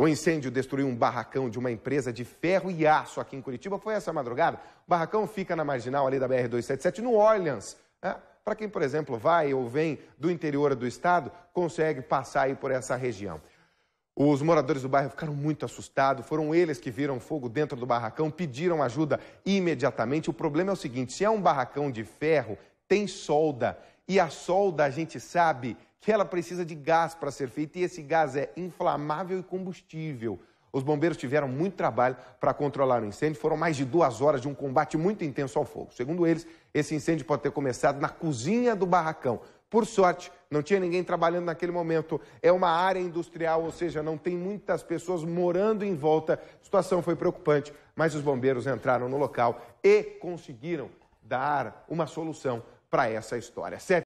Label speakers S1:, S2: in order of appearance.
S1: O incêndio destruiu um barracão de uma empresa de ferro e aço aqui em Curitiba. Foi essa madrugada. O barracão fica na marginal ali da BR-277, no Orleans. Né? Para quem, por exemplo, vai ou vem do interior do estado, consegue passar aí por essa região. Os moradores do bairro ficaram muito assustados, foram eles que viram fogo dentro do barracão, pediram ajuda imediatamente. O problema é o seguinte: se é um barracão de ferro, tem solda e a solda, a gente sabe que ela precisa de gás para ser feita e esse gás é inflamável e combustível. Os bombeiros tiveram muito trabalho para controlar o incêndio. Foram mais de duas horas de um combate muito intenso ao fogo. Segundo eles, esse incêndio pode ter começado na cozinha do barracão. Por sorte, não tinha ninguém trabalhando naquele momento. É uma área industrial, ou seja, não tem muitas pessoas morando em volta. A situação foi preocupante, mas os bombeiros entraram no local e conseguiram dar uma solução para essa história.